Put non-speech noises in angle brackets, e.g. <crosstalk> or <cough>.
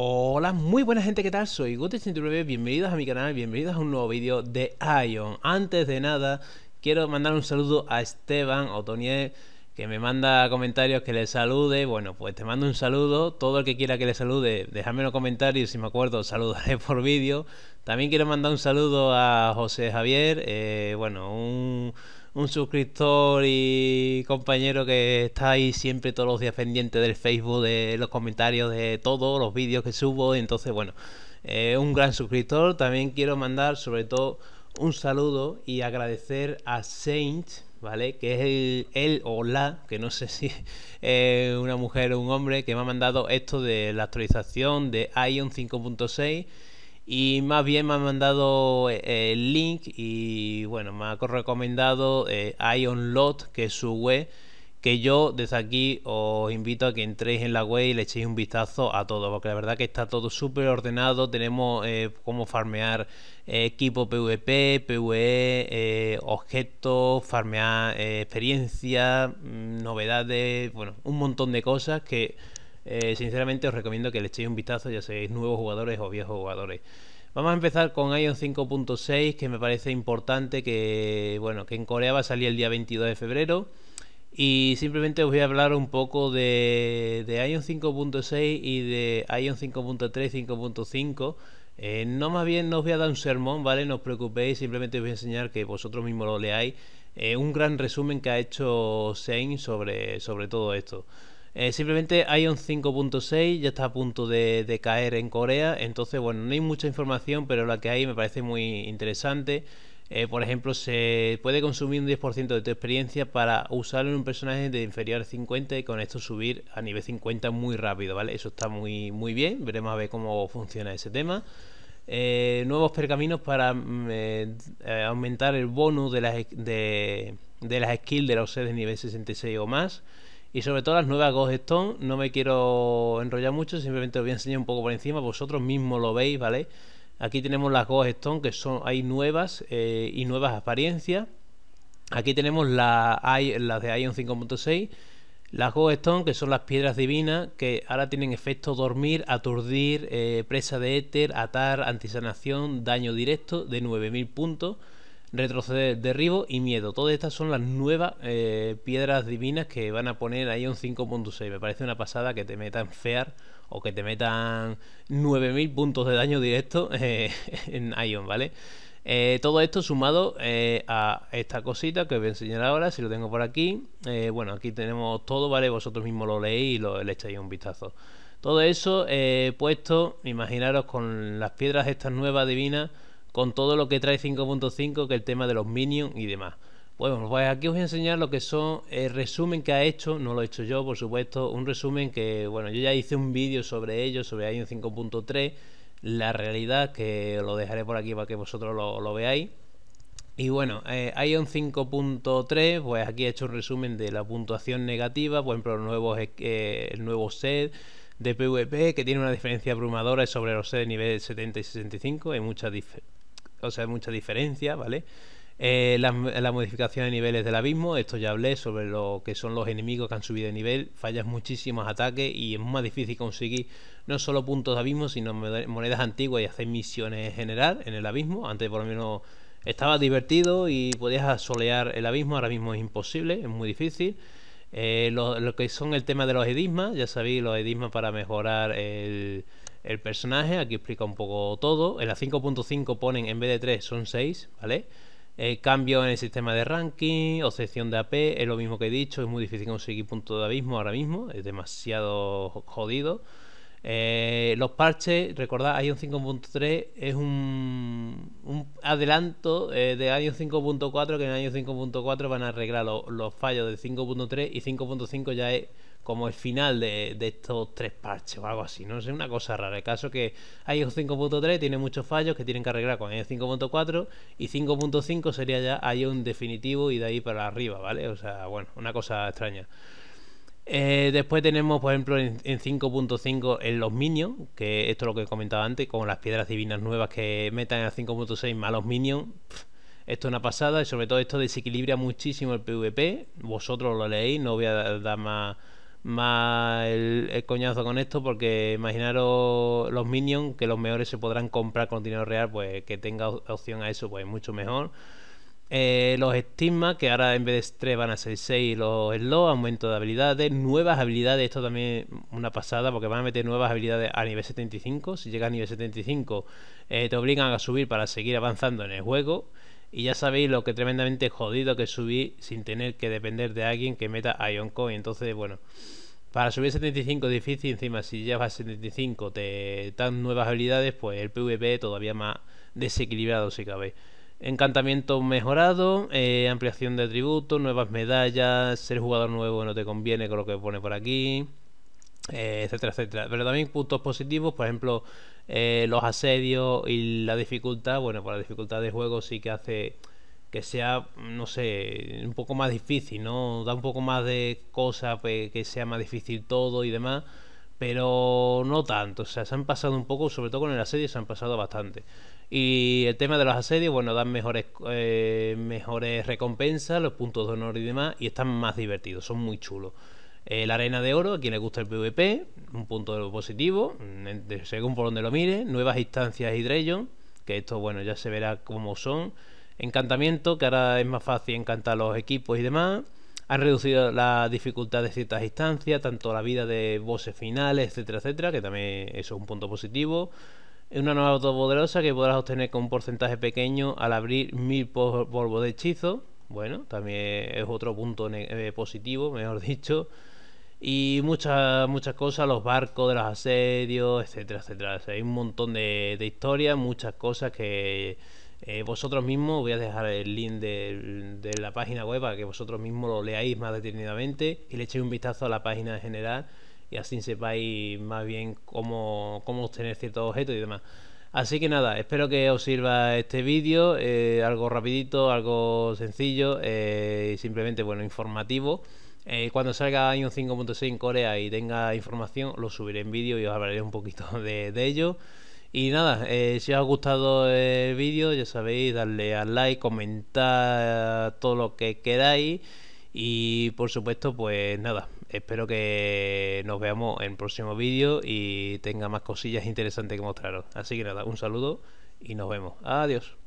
Hola, muy buena gente, ¿qué tal? Soy Guti89, bienvenidos a mi canal, bienvenidos a un nuevo vídeo de Ion. Antes de nada, quiero mandar un saludo a Esteban Otoniel, que me manda comentarios que le salude. Bueno, pues te mando un saludo, todo el que quiera que le salude, déjame los comentarios, si me acuerdo, saludaré <laughs> por vídeo. También quiero mandar un saludo a José Javier, eh, bueno, un un suscriptor y compañero que está ahí siempre todos los días pendientes del Facebook, de los comentarios, de todos los vídeos que subo. y Entonces, bueno, eh, un gran suscriptor. También quiero mandar sobre todo un saludo y agradecer a Saint, ¿vale? Que es el, o la, que no sé si <laughs> es una mujer o un hombre, que me ha mandado esto de la actualización de iON 5.6 y más bien me ha mandado eh, el link y bueno, me ha recomendado eh, IonLot que es su web, que yo desde aquí os invito a que entréis en la web y le echéis un vistazo a todo, porque la verdad que está todo súper ordenado, tenemos eh, como farmear equipo PvP, PvE, objetos, farmear experiencia, mm, novedades, bueno, un montón de cosas que eh, sinceramente os recomiendo que le echéis un vistazo, ya seáis nuevos jugadores o viejos jugadores. Vamos a empezar con Ion 5.6, que me parece importante que, bueno, que en Corea va a salir el día 22 de febrero. Y simplemente os voy a hablar un poco de, de Ion 5.6 y de Ion 5.3, 5.5. Eh, no más bien no os voy a dar un sermón, ¿vale? No os preocupéis, simplemente os voy a enseñar que vosotros mismos lo leáis. Eh, un gran resumen que ha hecho Sein sobre, sobre todo esto. Simplemente eh, simplemente Ion 5.6 ya está a punto de, caer en Corea, entonces bueno, no hay mucha información, pero la que hay me parece muy interesante. Eh, por ejemplo, se puede consumir un 10% de tu experiencia para usarlo en un personaje de inferior a 50 y con esto subir a nivel 50 muy rápido, ¿vale? Eso está muy, muy bien, veremos a ver cómo funciona ese tema. Eh, nuevos pergaminos para mm, aumentar el bonus de las, de, de las skills de los seres de nivel 66 o más y sobre todo las nuevas Ghost Stone. No me quiero enrollar mucho, simplemente os voy a enseñar un poco por encima, vosotros mismos lo veis, ¿vale? Aquí tenemos las Ghost Stone que son, hay nuevas eh, y nuevas apariencias. Aquí tenemos la, las de Ion 5.6. Las Ghost Stone, que son las piedras divinas, que ahora tienen efecto dormir, aturdir, eh, presa de éter, atar, antisanación, daño directo de 9000 puntos retroceder, derribo y miedo. Todas estas son las nuevas eh, piedras divinas que van a poner ahí un 5.6. Me parece una pasada que te metan fear o que te metan 9000 puntos de daño directo <laughs> eh, en Ion, ¿vale? Eh, todo esto sumado a esta cosita que os voy a enseñar ahora, si lo tengo por aquí. bueno, aquí tenemos todo, ¿vale? Vosotros mismos lo leéis y lo, le echáis un vistazo. Todo eso puesto, imaginaros con las piedras estas nuevas divinas con todo lo que trae 5.5 que el tema de los minions y demás. Bueno, pues aquí os voy a enseñar lo que son el eh, resumen que ha hecho, no lo he hecho yo por supuesto, un resumen que, bueno, yo ya hice un vídeo sobre ello, sobre Ion 5.3, la realidad, que lo dejaré por aquí para que vosotros lo, veáis. Y bueno, eh, Ion 5.3, pues aquí he hecho un resumen de la puntuación negativa, por ejemplo, el nuevo, eh, el nuevo set de PvP, que tiene una diferencia abrumadora sobre los set de nivel 70 y 65, hay muchas diferencias o sea, mucha diferencia, ¿vale? Eh, la, modificación de niveles del abismo, esto ya hablé sobre lo que son los enemigos que han subido de nivel, fallas muchísimos ataques y es más difícil conseguir no solo puntos de abismo, sino monedas antiguas y hacer misiones en general en el abismo. Antes por lo menos estaba divertido y podías solear el abismo, ahora mismo es imposible, es muy difícil. Eh, lo, lo, que son el tema de los edismas, ya sabéis, los edismas para mejorar el, el personaje, aquí explica un poco todo. En la 5.5 ponen en vez de 3 son 6, ¿vale? Eh, cambio en el sistema de ranking, obsesión de AP, es lo mismo que he dicho, es muy difícil conseguir puntos de abismo ahora mismo, es demasiado jodido. Eh, los parches, recordad, un 5.3 es un, un adelanto eh, de año 5.4, que en año 5.4 van a arreglar los fallos de 5.3 y 5.5 ya es como el final de, estos tres parches o algo así, no sé, una cosa rara. El caso que un 5.3 tiene muchos fallos que tienen que arreglar con el 5.4 y 5.5 sería ya un definitivo y de ahí para arriba, ¿vale? O sea, bueno, una cosa extraña. Eh, después tenemos, por ejemplo, en, 5.5 en los Minions, que esto es lo que comentaba antes, Como las piedras divinas nuevas que metan en 5.6 más los Minions. esto es una pasada y sobre todo esto desequilibra muchísimo el PvP. Vosotros lo leéis, no voy a dar más más el, coñazo con esto, porque imaginaros los minions que los mejores se podrán comprar con dinero real, pues que tenga opción a eso, pues mucho mejor. Eh, los estigmas, que ahora en vez de 3 van a ser 6 los slow, aumento de habilidades, nuevas habilidades, esto también una pasada, porque van a meter nuevas habilidades a nivel 75. Si llegas a nivel 75, eh, te obligan a subir para seguir avanzando en el juego. Y ya sabéis lo que tremendamente jodido que subí sin tener que depender de alguien que meta Ion Entonces, bueno, para subir 75 difícil, encima si llevas 75 te dan nuevas habilidades, pues el PvP todavía más desequilibrado si cabe. Encantamiento mejorado, eh, ampliación de atributos, nuevas medallas, ser jugador nuevo no te conviene con lo que pone por aquí. Eh, etcétera, etcétera. Pero también puntos positivos, por ejemplo, eh, los asedios y la dificultad. Bueno, pues la dificultad de juego sí que hace que sea, no sé, un poco más difícil, ¿no? Da un poco más de cosas, pues, que sea más difícil todo y demás, pero no tanto, o sea, se han pasado un poco, sobre todo con el asedio, se han pasado bastante. Y el tema de los asedios, bueno, dan mejores, eh, mejores recompensas, los puntos de honor y demás, y están más divertidos, son muy chulos. Eh, la arena de oro, a quien le gusta el PvP, un punto positivo, según por donde lo mire, nuevas instancias y que esto bueno ya se verá cómo son, encantamiento, que ahora es más fácil encantar los equipos y demás, han reducido la dificultad de ciertas instancias, tanto la vida de bosses finales, etcétera, etcétera, que también eso es un punto positivo. Es una nueva autopoderosa que podrás obtener con un porcentaje pequeño al abrir mil polvos de hechizo, bueno, también es otro punto eh, positivo, mejor <laughs> dicho. Y muchas, muchas cosas, los barcos de los asedios, etcétera, etcétera. hay un montón de, historias, muchas cosas que eh, vosotros mismos, voy a dejar el link de, la página web para que vosotros mismos lo leáis más detenidamente y le echéis un vistazo a la página en general y así sepáis más bien cómo, cómo obtener ciertos objetos y demás. Así que nada, espero que os sirva este vídeo, eh, algo rapidito, algo sencillo, eh, simplemente bueno, informativo. Eh, cuando salga iOS 5.6 en Corea y tenga información, lo subiré en vídeo y os hablaré un poquito <laughs> de, ello. Y nada, si os ha gustado el vídeo, ya sabéis, darle al like, comentar todo lo que queráis. Y por supuesto, pues nada, espero que nos veamos en el próximo vídeo y tenga más cosillas interesantes que mostraros. Así que nada, un saludo y nos vemos. Adiós.